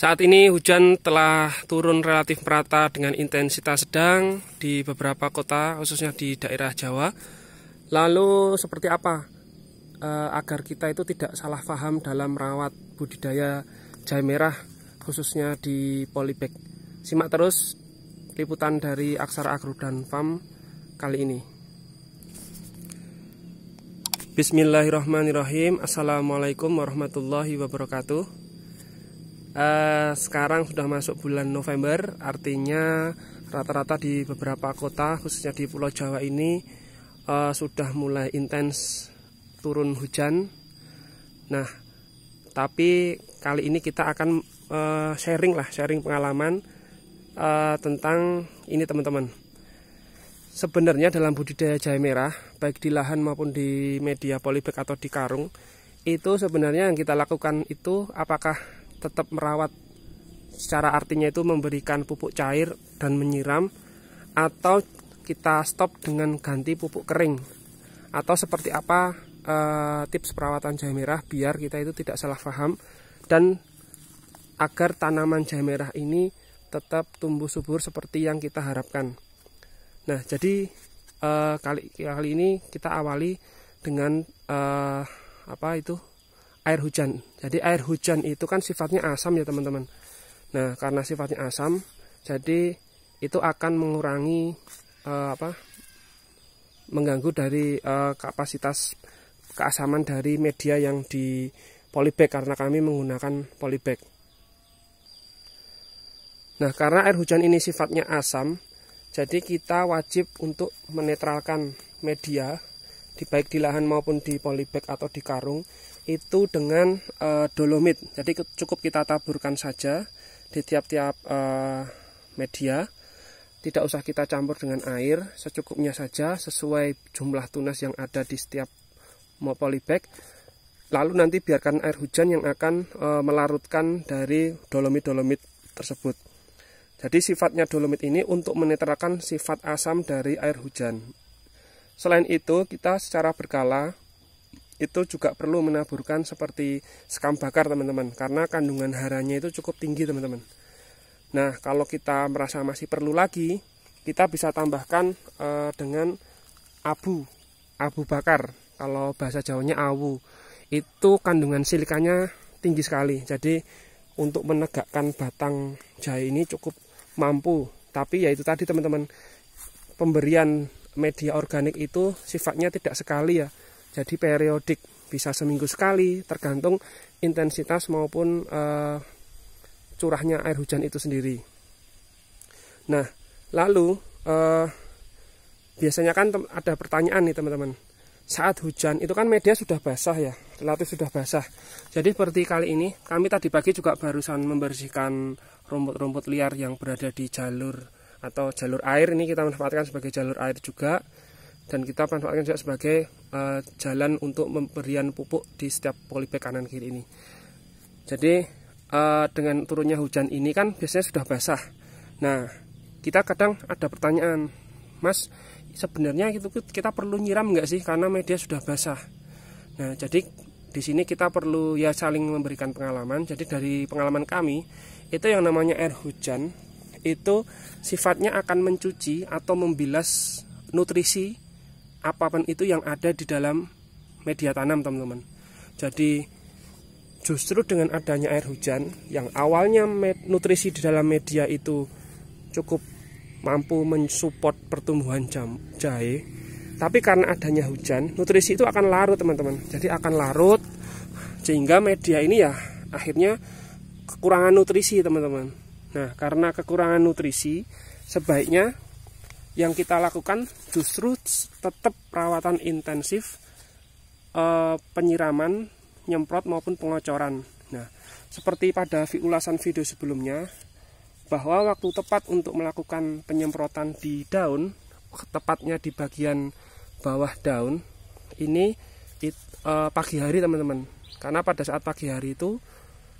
Saat ini hujan telah turun relatif merata dengan intensitas sedang di beberapa kota, khususnya di daerah Jawa. Lalu seperti apa e, agar kita itu tidak salah paham dalam merawat budidaya jahe merah khususnya di polybag. Simak terus liputan dari Aksara Agro dan Farm kali ini. Bismillahirrahmanirrahim Assalamualaikum warahmatullahi wabarakatuh Eh, sekarang sudah masuk bulan November artinya rata-rata di beberapa kota khususnya di Pulau Jawa ini uh, sudah mulai intens turun hujan nah tapi kali ini kita akan uh, sharing lah sharing pengalaman uh, tentang ini teman-teman sebenarnya dalam budidaya jahe merah baik di lahan maupun di media polybag atau di karung itu sebenarnya yang kita lakukan itu apakah tetap merawat secara artinya itu memberikan pupuk cair dan menyiram atau kita stop dengan ganti pupuk kering atau seperti apa e, tips perawatan jahe merah biar kita itu tidak salah paham dan agar tanaman jahe merah ini tetap tumbuh subur seperti yang kita harapkan. Nah, jadi e, kali kali ini kita awali dengan e, apa itu air hujan. Jadi air hujan itu kan sifatnya asam ya teman-teman. Nah karena sifatnya asam, jadi itu akan mengurangi uh, apa? Mengganggu dari uh, kapasitas keasaman dari media yang di polybag karena kami menggunakan polybag. Nah karena air hujan ini sifatnya asam, jadi kita wajib untuk menetralkan media di baik di lahan maupun di polybag atau di karung itu dengan uh, dolomit. Jadi cukup kita taburkan saja di tiap-tiap uh, media. Tidak usah kita campur dengan air, secukupnya saja sesuai jumlah tunas yang ada di setiap polybag. Lalu nanti biarkan air hujan yang akan e, melarutkan dari dolomit-dolomit tersebut. Jadi sifatnya dolomit ini untuk menetralkan sifat asam dari air hujan. Selain itu, kita secara berkala itu juga perlu menaburkan seperti sekam bakar teman-teman karena kandungan haranya itu cukup tinggi teman-teman nah kalau kita merasa masih perlu lagi kita bisa tambahkan e, dengan abu abu bakar kalau bahasa jawanya awu itu kandungan silikanya tinggi sekali jadi untuk menegakkan batang jahe ini cukup mampu tapi ya itu tadi teman-teman pemberian media organik itu sifatnya tidak sekali ya jadi periodik bisa seminggu sekali tergantung intensitas maupun uh, curahnya air hujan itu sendiri. Nah, lalu uh, biasanya kan ada pertanyaan nih teman-teman. Saat hujan itu kan media sudah basah ya, relatif sudah basah. Jadi seperti kali ini kami tadi pagi juga barusan membersihkan rumput-rumput liar yang berada di jalur atau jalur air ini kita manfaatkan sebagai jalur air juga dan kita manfaatkan juga sebagai Eh, jalan untuk pemberian pupuk di setiap polybag kanan kiri ini. Jadi uh, dengan turunnya hujan ini kan biasanya sudah basah. Nah, kita kadang ada pertanyaan, Mas, sebenarnya itu kita perlu nyiram nggak sih karena media sudah basah. Nah, jadi di sini kita perlu ya saling memberikan pengalaman. Jadi dari pengalaman kami itu yang namanya air hujan itu sifatnya akan mencuci atau membilas nutrisi apapun itu yang ada di dalam media tanam teman-teman jadi justru dengan adanya air hujan yang awalnya nutrisi di dalam media itu cukup mampu mensupport pertumbuhan jam, jahe tapi karena adanya hujan nutrisi itu akan larut teman-teman jadi akan larut sehingga media ini ya akhirnya kekurangan nutrisi teman-teman nah karena kekurangan nutrisi sebaiknya yang kita lakukan justru tetap perawatan intensif eh, penyiraman nyemprot maupun pengocoran nah seperti pada ulasan video sebelumnya bahwa waktu tepat untuk melakukan penyemprotan di daun tepatnya di bagian bawah daun ini it, eh, pagi hari teman-teman karena pada saat pagi hari itu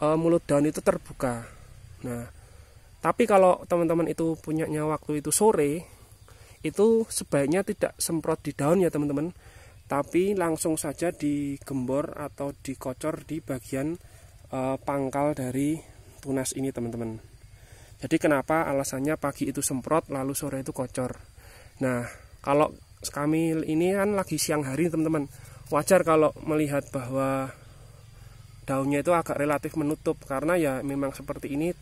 eh, mulut daun itu terbuka nah tapi kalau teman-teman itu punyanya waktu itu sore itu sebaiknya tidak semprot di daun ya teman-teman tapi langsung saja digembor atau dikocor di bagian e, pangkal dari tunas ini teman-teman jadi kenapa alasannya pagi itu semprot lalu sore itu kocor nah kalau kami ini kan lagi siang hari teman-teman wajar kalau melihat bahwa daunnya itu agak relatif menutup karena ya memang seperti ini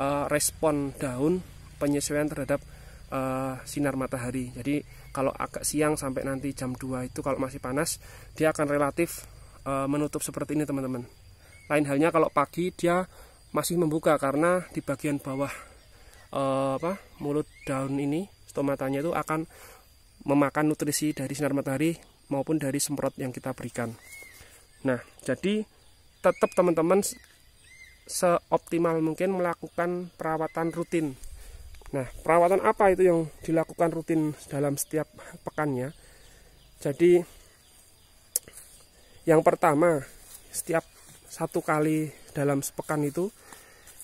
e, respon daun penyesuaian terhadap uh, sinar matahari. Jadi kalau agak siang sampai nanti jam 2 itu kalau masih panas dia akan relatif uh, menutup seperti ini teman-teman. Lain halnya kalau pagi dia masih membuka karena di bagian bawah uh, apa mulut daun ini stomatanya itu akan memakan nutrisi dari sinar matahari maupun dari semprot yang kita berikan. Nah, jadi tetap teman-teman seoptimal mungkin melakukan perawatan rutin Nah, perawatan apa itu yang dilakukan rutin dalam setiap pekannya? Jadi, yang pertama, setiap satu kali dalam sepekan itu,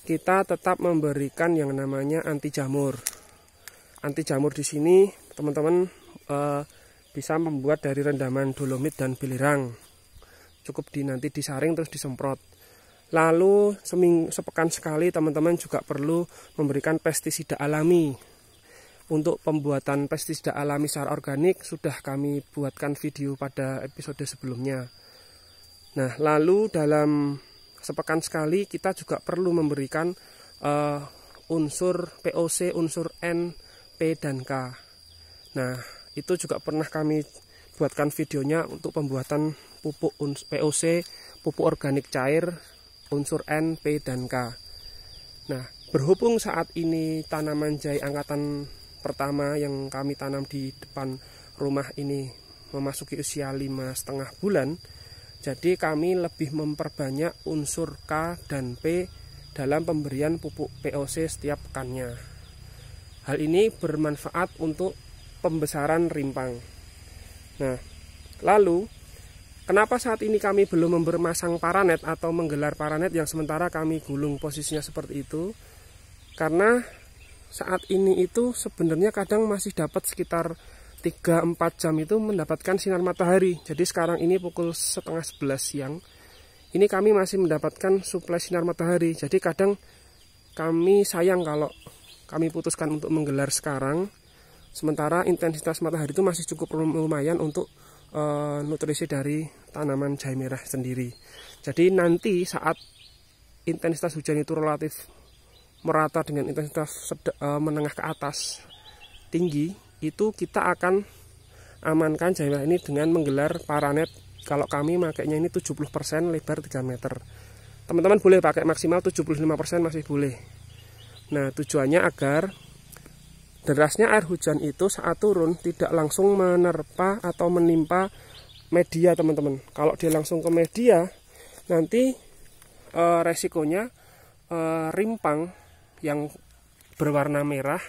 kita tetap memberikan yang namanya anti jamur. Anti jamur di sini, teman-teman e, bisa membuat dari rendaman dolomit dan bilirang. Cukup di nanti disaring terus disemprot Lalu seming, sepekan sekali teman-teman juga perlu memberikan pestisida alami. Untuk pembuatan pestisida alami secara organik sudah kami buatkan video pada episode sebelumnya. Nah, lalu dalam sepekan sekali kita juga perlu memberikan uh, unsur POC, unsur N, P dan K. Nah, itu juga pernah kami buatkan videonya untuk pembuatan pupuk POC, pupuk organik cair unsur N, P, dan K. Nah, berhubung saat ini tanaman jahe angkatan pertama yang kami tanam di depan rumah ini memasuki usia lima setengah bulan, jadi kami lebih memperbanyak unsur K dan P dalam pemberian pupuk POC setiap pekannya. Hal ini bermanfaat untuk pembesaran rimpang. Nah, lalu Kenapa saat ini kami belum mempermasang paranet atau menggelar paranet yang sementara kami gulung posisinya seperti itu? Karena saat ini itu sebenarnya kadang masih dapat sekitar 3-4 jam itu mendapatkan sinar matahari. Jadi sekarang ini pukul setengah 11 siang. Ini kami masih mendapatkan suplai sinar matahari. Jadi kadang kami sayang kalau kami putuskan untuk menggelar sekarang. Sementara intensitas matahari itu masih cukup lumayan untuk e, nutrisi dari tanaman jahe merah sendiri. Jadi nanti saat intensitas hujan itu relatif merata dengan intensitas e, menengah ke atas tinggi, itu kita akan amankan jahe merah ini dengan menggelar paranet. Kalau kami makainya ini 70% lebar 3 meter. Teman-teman boleh pakai maksimal 75% masih boleh. Nah, tujuannya agar Derasnya air hujan itu saat turun tidak langsung menerpa atau menimpa media teman-teman. Kalau dia langsung ke media, nanti e, resikonya e, rimpang yang berwarna merah,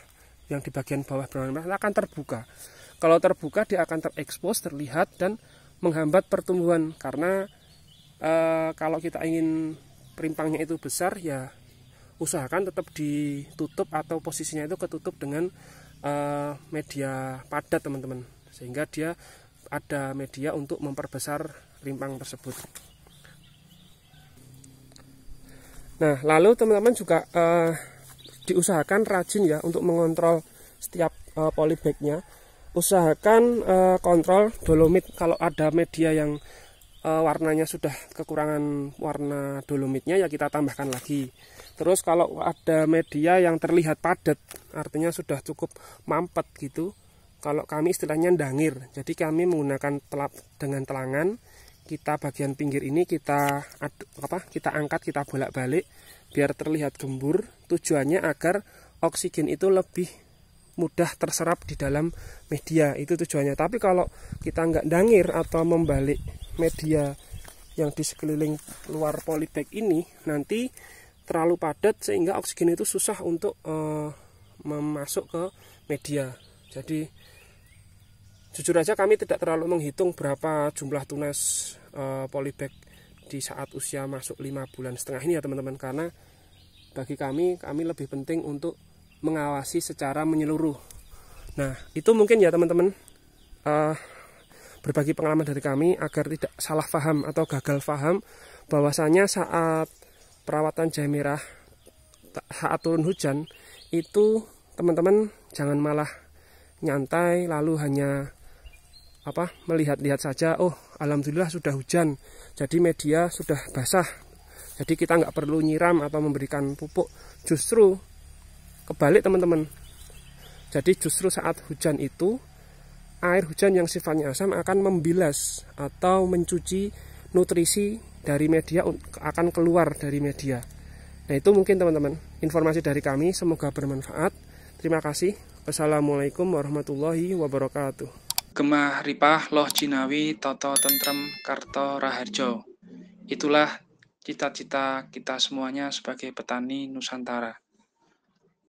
yang di bagian bawah berwarna merah akan terbuka. Kalau terbuka dia akan terekspos, terlihat dan menghambat pertumbuhan karena e, kalau kita ingin rimpangnya itu besar ya usahakan tetap ditutup atau posisinya itu ketutup dengan uh, media padat teman-teman sehingga dia ada media untuk memperbesar rimpang tersebut nah lalu teman-teman juga uh, diusahakan rajin ya untuk mengontrol setiap uh, polybagnya usahakan uh, kontrol dolomit kalau ada media yang e, warnanya sudah kekurangan warna dolomitnya ya kita tambahkan lagi terus kalau ada media yang terlihat padat artinya sudah cukup mampet gitu kalau kami istilahnya dangir jadi kami menggunakan telap dengan telangan kita bagian pinggir ini kita aduk apa kita angkat kita bolak-balik biar terlihat gembur tujuannya agar oksigen itu lebih mudah terserap di dalam media itu tujuannya tapi kalau kita nggak dangir atau membalik media yang di sekeliling luar polybag ini nanti terlalu padat sehingga oksigen itu susah untuk uh, memasuk ke media. Jadi jujur aja kami tidak terlalu menghitung berapa jumlah tunas uh, polybag di saat usia masuk 5 bulan setengah ini ya teman-teman karena bagi kami kami lebih penting untuk mengawasi secara menyeluruh. Nah, itu mungkin ya teman-teman. Uh, berbagi pengalaman dari kami agar tidak salah paham atau gagal paham bahwasanya saat perawatan jahe merah saat turun hujan itu teman-teman jangan malah nyantai lalu hanya apa melihat-lihat saja oh alhamdulillah sudah hujan jadi media sudah basah jadi kita nggak perlu nyiram atau memberikan pupuk justru kebalik teman-teman jadi justru saat hujan itu air hujan yang sifatnya asam akan membilas atau mencuci nutrisi dari media akan keluar dari media. Nah itu mungkin teman-teman informasi dari kami semoga bermanfaat. Terima kasih. Wassalamualaikum warahmatullahi wabarakatuh. Gemah ripah loh jinawi toto tentrem karto raharjo. Itulah cita-cita kita semuanya sebagai petani Nusantara.